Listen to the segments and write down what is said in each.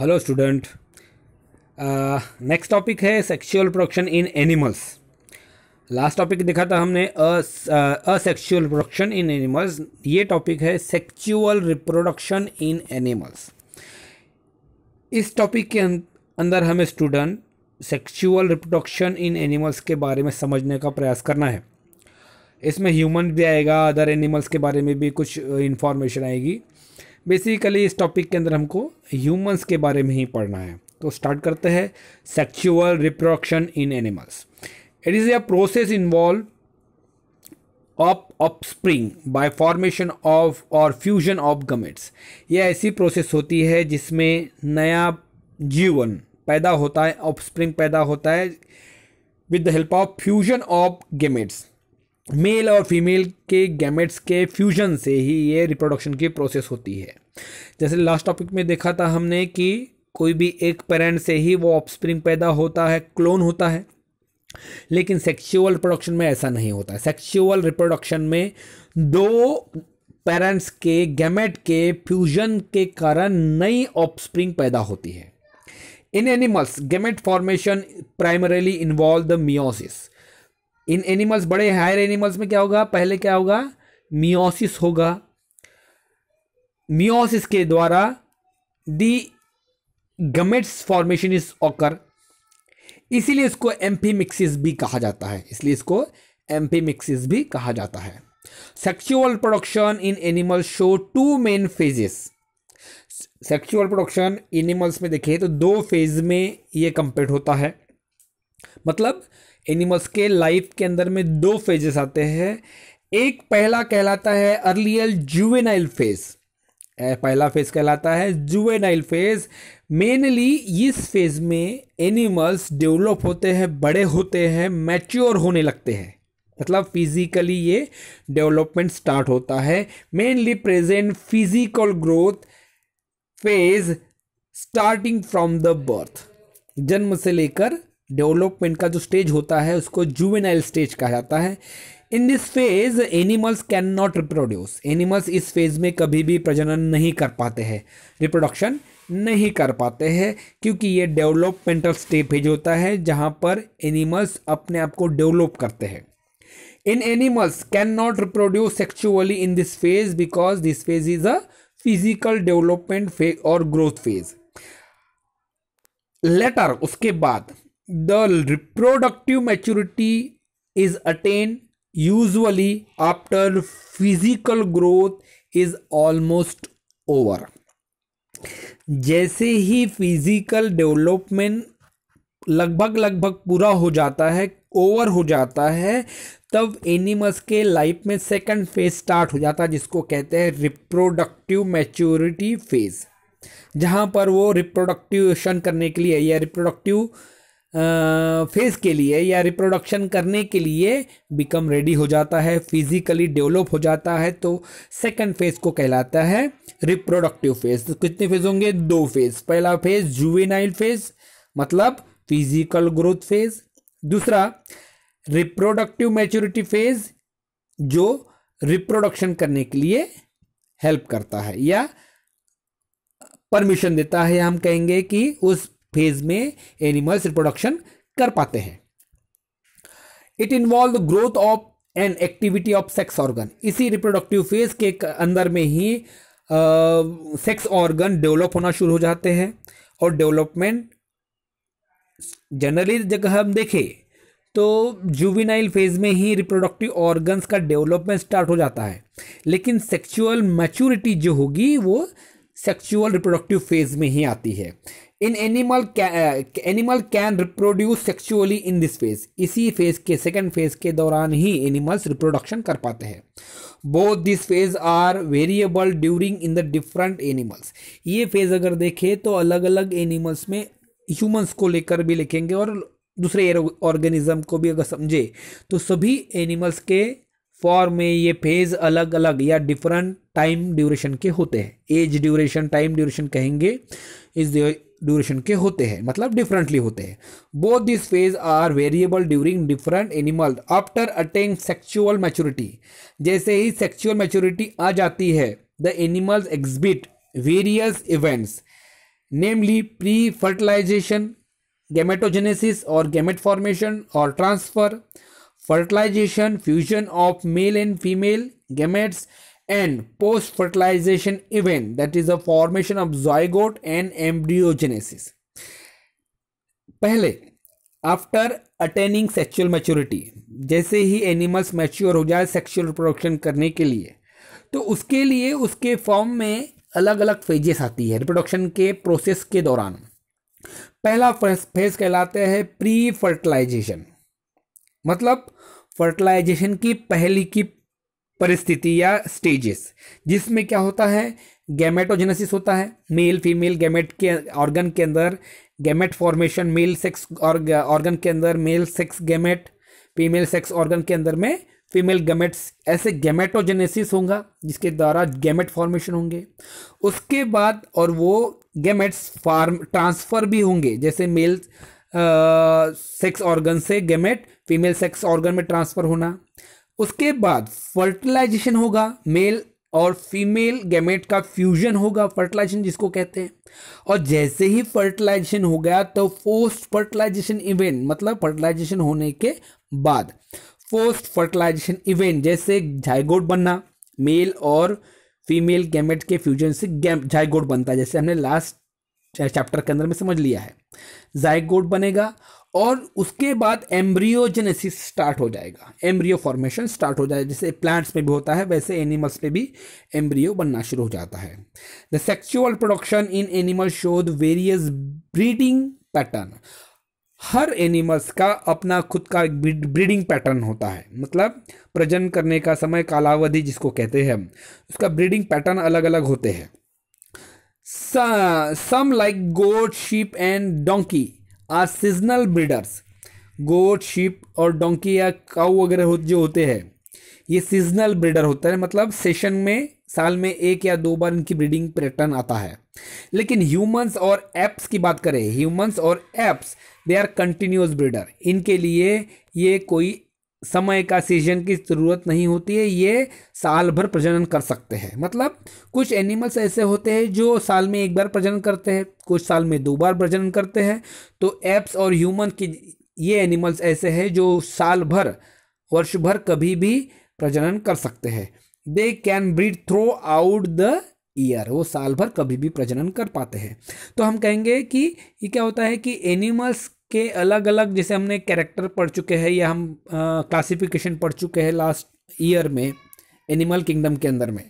hello student next topic है sexual production in animals last topic देखा था हमने असेक्सुअल प्रोडक्शन इन एनिमल्स ये टॉपिक है सेक्सुअल रिप्रोडक्शन इन एनिमल्स इस टॉपिक के अं-, अंदर हमें student sexual reproduction in animals के बारे में समझने का प्रयास करना है इसमें ह्यूमन भी आएगा अदर एनिमल्स के बारे में भी कुछ इन्फॉर्मेशन uh, आएगी बेसिकली इस टॉपिक के अंदर हमको ह्यूमंस के बारे में ही पढ़ना है तो स्टार्ट करते हैं sexual reproduction in animals it is a process involve of offspring by formation of और फ्यूजन ऑफ गमेट्स यह ऐसी प्रोसेस होती है जिसमें नया जीवन पैदा होता है ऑफस्प्रिंग पैदा होता है with the help of fusion of gametes male और फीमेल के गैमेट्स के फ्यूजन से ही ये रिप्रोडक्शन की प्रोसेस होती है जैसे लास्ट टॉपिक में देखा था हमने कि कोई भी एक पेरेंट से ही वो ऑफस्प्रिंग पैदा होता है क्लोन होता है लेकिन सेक्सुअल रिप्रोडक्शन में ऐसा नहीं होता है सेक्सुअल रिप्रोडक्शन में दो पेरेंट्स के गैमेट के फ्यूजन के कारण नई ऑफस्प्रिंग पैदा होती है in animals gamete formation primarily involve the meiosis in animals बड़े हायर एनिमल्स में क्या होगा पहले क्या होगा मियोसिस होगा मियोसिस के द्वारा the gametes formation is occur इसीलिए इसको एम्फीमिक्सिस भी कहा जाता है इसलिए इसको एम्फीमिक्सिस भी कहा जाता है sexual production in animals show two main phases sexual production animals में देखिए तो दो फेज में ये कंप्लीट होता है मतलब एनिमल्स के लाइफ के अंदर में दो फेजेस आते हैं एक पहला कहलाता है अर्लियल जुवेनाइल फेज पहला फेज कहलाता है जुवेनाइल फेज मेनली इस फेज में एनिमल्स डेवलप होते हैं बड़े होते हैं मैच्योर होने लगते हैं मतलब फिजिकली ये डेवलपमेंट स्टार्ट होता है mainly present physical growth phase starting from the birth जन्म से लेकर डेवलपमेंट का जो स्टेज होता है उसको जुवेनाइल स्टेज कहा जाता है in this phase animals can not reproduce animals इस फेज में कभी भी प्रजनन नहीं कर पाते हैं रिप्रोडक्शन नहीं कर पाते हैं क्योंकि ये डेवलपमेंटल स्टेज होता है जहाँ पर एनिमल्स अपने आप को डेवलप करते हैं in animals can not reproduce sexually in this phase because this phase is a physical development phase और ग्रोथ फेज लेटर उसके बाद the reproductive maturity is attained usually after physical growth is almost over जैसे ही physical development लगभग लगभग पूरा हो जाता है ओवर हो जाता है तब एनिमल्स के लाइफ में सेकंड फेज स्टार्ट हो जाता है जिसको कहते हैं रिप्रोडक्टिव मैच्योरिटी फेज जहाँ पर वो रिप्रोडक्टिवेशन करने के लिए या रिप्रोडक्टिव फेज के लिए या रिप्रोडक्शन करने के लिए बिकम रेडी हो जाता है फिजिकली डेवलप हो जाता है तो सेकंड फेज को कहलाता है रिप्रोडक्टिव फेज तो कितने फेज होंगे दो फेज पहला फेज जुवेनाइल फेज मतलब फिजिकल ग्रोथ फेज दूसरा रिप्रोडक्टिव मैच्योरिटी फेज जो रिप्रोडक्शन करने के लिए हेल्प करता है या परमिशन देता है हम कहेंगे कि उस फेज में एनिमल्स रिप्रोडक्शन कर पाते हैं it involve growth of and activity of sex organ इसी रिप्रोडक्टिव फेज के अंदर में ही सेक्स ऑर्गन डेवलप होना शुरू हो जाते हैं और डेवलपमेंट जनरली जगह हम देखें तो जुविनाइल फेज में ही रिप्रोडक्टिव ऑर्गन्स का डेवलपमेंट स्टार्ट हो जाता है लेकिन सेक्सुअल मैच्योरिटी जो होगी वो सेक्सुअल रिप्रोडक्टिव फेज में ही आती है in animal animal can reproduce sexually in this phase इसी फेज के सेकेंड फेज के दौरान ही एनिमल्स रिप्रोडक्शन कर पाते हैं both this phase are variable during in the different animals ये फेज अगर देखें तो अलग अलग एनिमल्स में ह्यूमंस को लेकर भी लिखेंगे और दूसरे ऑर्गेनिज्म को भी अगर समझे तो सभी एनिमल्स के फॉर्म में ये फेज अलग अलग या डिफरेंट टाइम ड्यूरेशन के होते हैं एज ड्यूरेशन टाइम ड्यूरेशन कहेंगे इस ड्यूरेशन के होते हैं मतलब डिफरेंटली होते हैं both this phase are variable during different animal after attain sexual maturity जैसे ही सेक्चुअल मैच्योरिटी आ जाती है the animals exhibit various events namely pre fertilization gametogenesis और गेमेट फॉर्मेशन और transfer fertilization fusion of male and female gametes and post fertilization event that is the formation of zygote and embryogenesis पहले after attaining sexual maturity जैसे ही animals mature हो जाए sexual reproduction करने के लिए तो उसके लिए उसके फॉर्म में अलग अलग फेजेस आती है रिप्रोडक्शन के प्रोसेस के दौरान पहला फेज कहलाते हैं प्री फर्टिलाइजेशन मतलब फर्टिलाइजेशन की पहली की परिस्थिति या स्टेजेस जिसमें क्या होता है गैमेटोजेनेसिस होता है मेल फीमेल गैमेट के ऑर्गन के अंदर gamete formation male sex organ के अंदर male sex gamete female sex organ के अंदर में फीमेल गैमेट्स ऐसे गैमेटोजेनेसिस होगा जिसके द्वारा गैमेट फॉर्मेशन होंगे उसके बाद और वो गैमेट्स फार्म ट्रांसफ़र भी होंगे जैसे मेल सेक्स ऑर्गन से गैमेट फीमेल सेक्स ऑर्गन में ट्रांसफ़र होना उसके बाद फर्टिलाइजेशन होगा मेल और फीमेल गैमेट का फ्यूजन होगा फर्टिलाइजेशन जिसको कहते हैं और जैसे ही फर्टिलाइजेशन हो गया तो पोस्ट फर्टिलाइजेशन इवेंट मतलब फर्टिलाइजेशन होने के बाद पोस्ट फर्टिलाइजेशन इवेंट जैसे झाइगोड बनना मेल और फीमेल गैमेट के फ्यूजन से गैम जायगोट बनता है जैसे हमने लास्ट चैप्टर के अंदर में समझ लिया है जायगोट बनेगा और उसके बाद एम्ब्रियोजेनेसिस स्टार्ट हो जाएगा एम्ब्रियो फॉर्मेशन स्टार्ट हो जाएगा जैसे प्लांट्स में भी होता है वैसे एनिमल्स पे भी एम्ब्रियो बनना शुरू हो जाता है the sexual production in animal shows various breeding pattern हर एनिमल्स का अपना खुद का ब्रीडिंग पैटर्न होता है मतलब प्रजन करने का समय कालावधि जिसको कहते हैं उसका ब्रीडिंग पैटर्न अलग अलग होते हैं some like goat sheep and donkey are seasonal breeders goat sheep और डोंकी या काऊ वगैरह हो, जो होते हैं ये सीजनल ब्रीडर होता है मतलब सेशन में साल में एक या दो बार इनकी ब्रीडिंग पैटर्न आता है लेकिन ह्यूमंस और एप्स की बात करें ह्यूमंस और apes they are continuous breeder इनके लिए ये कोई समय का सीजन की ज़रूरत नहीं होती है ये साल भर प्रजनन कर सकते हैं मतलब कुछ एनिमल्स ऐसे होते हैं जो साल में एक बार प्रजनन करते हैं कुछ साल में दो बार प्रजनन करते हैं तो एप्स और ह्यूमन की ये एनिमल्स ऐसे हैं जो साल भर वर्ष भर कभी भी प्रजनन कर सकते हैं they can breed throughout the year वो साल भर कभी भी प्रजनन कर पाते हैं तो हम कहेंगे कि ये क्या होता है कि एनिमल्स के अलग अलग जैसे हमने कैरेक्टर पढ़ चुके हैं या हम क्लासिफिकेशन पढ़ चुके हैं लास्ट ईयर में एनिमल किंगडम के अंदर में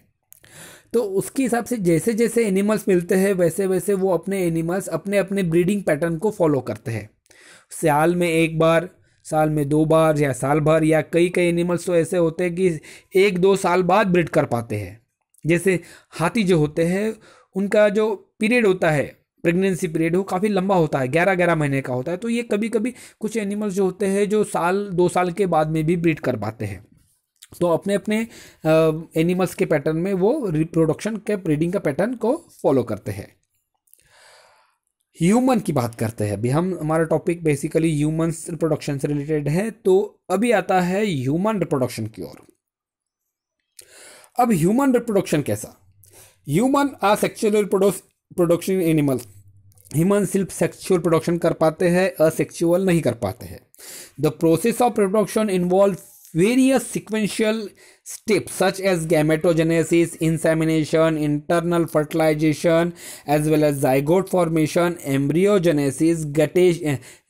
तो उसके हिसाब से जैसे जैसे एनिमल्स मिलते हैं वैसे वैसे वो अपने एनिमल्स अपने अपने ब्रीडिंग पैटर्न को फॉलो करते हैं साल में एक बार साल में दो बार या साल भर या कई कई एनिमल्स तो ऐसे होते हैं कि एक दो साल बाद ब्रीड कर पाते हैं जैसे हाथी जो होते हैं उनका जो पीरियड होता है प्रेगनेंसी पीरियड हो काफ़ी लंबा होता है ग्यारह ग्यारह महीने का होता है तो ये कभी कभी कुछ एनिमल्स जो होते हैं जो साल दो साल के बाद में भी ब्रीड कर पाते हैं तो अपने अपने एनिमल्स के पैटर्न में वो रिप्रोडक्शन के ब्रीडिंग का पैटर्न को फॉलो करते हैं ह्यूमन की बात करते हैं अभी हम हमारा टॉपिक बेसिकली ह्यूमन रिप्रोडक्शन से रिलेटेड है तो अभी आता है ह्यूमन रिप्रोडक्शन की ओर अब ह्यूमन रिप्रोडक्शन कैसा ह्यूमन आ सेक्चुअल रिप्रोडक्शन एनिमल्स ह्यूमन सिर्फ सेक्चुअल प्रोडक्शन कर पाते हैं असेक्चुअल नहीं कर पाते हैं the process of production involve various sequential step such as gametogenesis insemination internal fertilization as well as zygote formation embryogenesis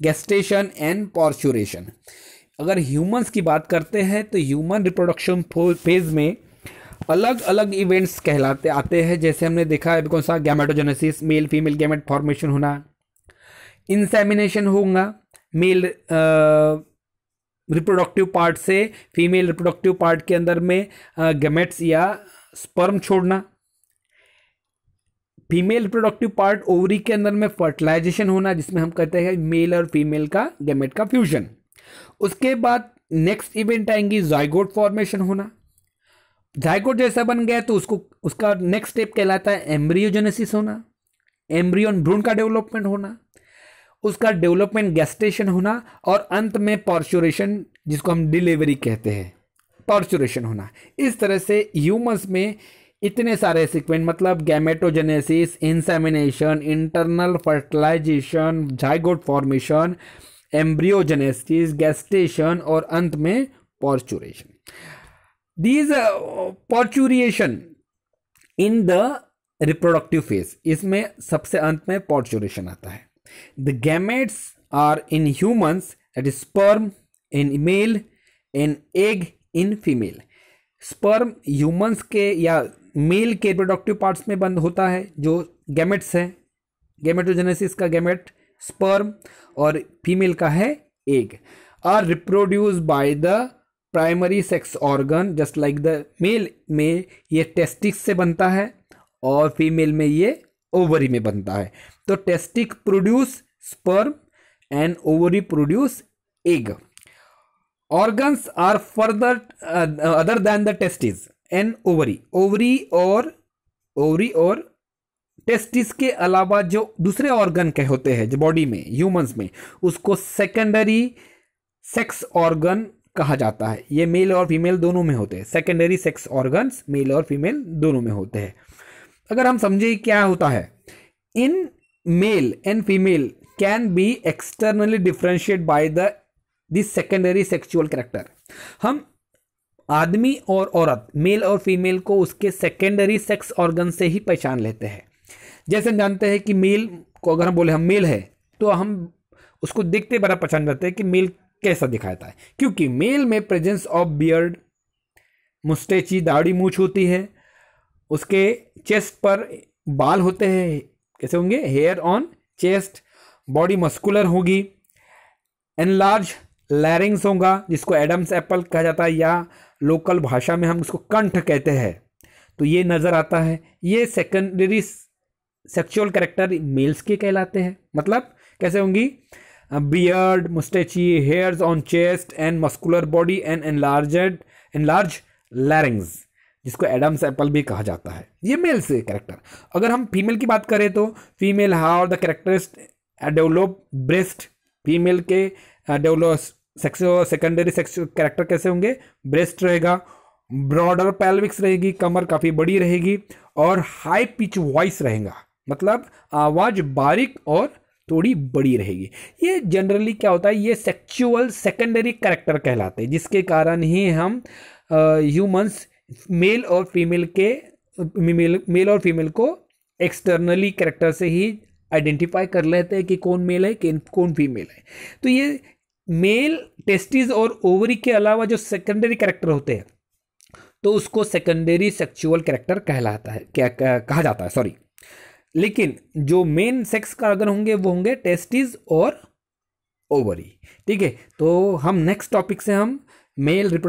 gestation and parturition अगर ह्यूमन्स की बात करते हैं तो ह्यूमन रिप्रोडक्शन फेज में अलग अलग इवेंट्स कहलाते आते हैं जैसे हमने देखा है कौन सा gametogenesis male female gamete formation होना इंसेमिनेशन होगा मेल रिप्रोडक्टिव पार्ट से फीमेल रिप्रोडक्टिव पार्ट के अंदर में गैमेट्स या स्पर्म छोड़ना फीमेल रिप्रोडक्टिव पार्ट ओवरी के अंदर में फर्टिलाइजेशन होना जिसमें हम कहते हैं मेल और फीमेल का गैमेट का फ्यूजन उसके बाद नेक्स्ट इवेंट आएंगी जाइगोट फॉर्मेशन होना जायकोट जैसा बन गया तो उसको उसका नेक्स्ट स्टेप कहलाता है एम्ब्रियोजेनेसिस होना एम्ब्रियोन भ्रूण का डेवलपमेंट होना उसका डेवलपमेंट गैस्टेशन होना और अंत में पॉर्चुरेशन जिसको हम डिलीवरी कहते हैं पॉर्चुरेशन होना इस तरह से ह्यूमस में इतने सारे सिक्वेंट मतलब gametogenesis insemination internal fertilization zygote formation embryogenesis gestation और अंत में parturition these parturition in the reproductive phase इसमें सबसे अंत में पॉर्चुरेशन आता है the gametes are in humans at is sperm in male in egg in female sperm humans के या मेल के रिप्रोडक्टिव पार्ट्स में बंद होता है जो गैमेट्स है गैमेटोजेनेसिस का गैमेट स्पर्म और फीमेल का है egg are reproduce by the primary sex organ just like the male में ये टेस्टिक से बनता है और फीमेल में ये ओवरी में बनता है तो testicle produce sperm and ovary produce egg organs are further other than the testis and ovary ovary और ओवरी और टेस्टिस के अलावा जो दूसरे ऑर्गन के होते हैं जो बॉडी में ह्यूमंस में उसको सेकेंडरी सेक्स ऑर्गन कहा जाता है ये मेल और फीमेल दोनों में होते हैं सेकेंडरी सेक्स ऑर्गन्स मेल और फीमेल दोनों में होते हैं अगर हम समझे क्या होता है in male and female can be externally differentiate by the this secondary sexual character हम आदमी और औरत मेल और फीमेल को उसके सेकेंडरी सेक्स ऑर्गन से ही पहचान लेते हैं जैसे हम जानते हैं कि मेल को अगर हम बोले हम मेल है तो हम उसको देखते बड़ा पहचान करते हैं कि मेल कैसा दिखाता है क्योंकि मेल में प्रेजेंस ऑफ बियर्ड मुस्टेची दाढ़ी मूछ होती है उसके चेस्ट पर बाल होते हैं कैसे होंगे hair on chest body muscular होगी एनलार्ज लैरिंग्स होगा जिसको एडम्स एप्पल कहा जाता है या लोकल भाषा में हम उसको कंठ कहते हैं तो ये नज़र आता है ये सेकेंडरी सेक्सुअल कैरेक्टर मेल्स के कहलाते हैं मतलब कैसे होंगी beard, on chest and muscular body muscular enlarge enlarge larynx जिसको एडम्स एप्पल भी कहा जाता है ये मेल से कैरेक्टर अगर हम फीमेल की बात करें तो female how the characteristic develop breast female के डेवलप सेकेंडरी सेक्स कैरेक्टर कैसे होंगे ब्रेस्ट रहेगा ब्रॉडर पैलविक्स रहेगी कमर काफ़ी बड़ी रहेगी और हाई पिच वॉइस रहेगा मतलब आवाज़ बारीक और थोड़ी बड़ी रहेगी ये जनरली क्या होता है ये सेक्चुअल सेकेंडरी करेक्टर कहलाते हैं जिसके कारण ही हम ह्यूमंस मेल और फीमेल के मेल मेल और फीमेल को एक्सटर्नली करेक्टर से ही आइडेंटिफाई कर लेते हैं कि कौन मेल है कौन फीमेल है तो ये मेल टेस्टिस और ओवरी के अलावा जो सेकेंडरी करेक्टर होते हैं तो उसको सेकेंडरी सेक्चुअल करेक्टर कहलाता है क्या कहा जाता है सॉरी लेकिन जो मेन सेक्स का अगर होंगे वो होंगे टेस्टिस और ओवरी ठीक है तो हम नेक्स्ट टॉपिक से हम मेल रिप्रोडक्ट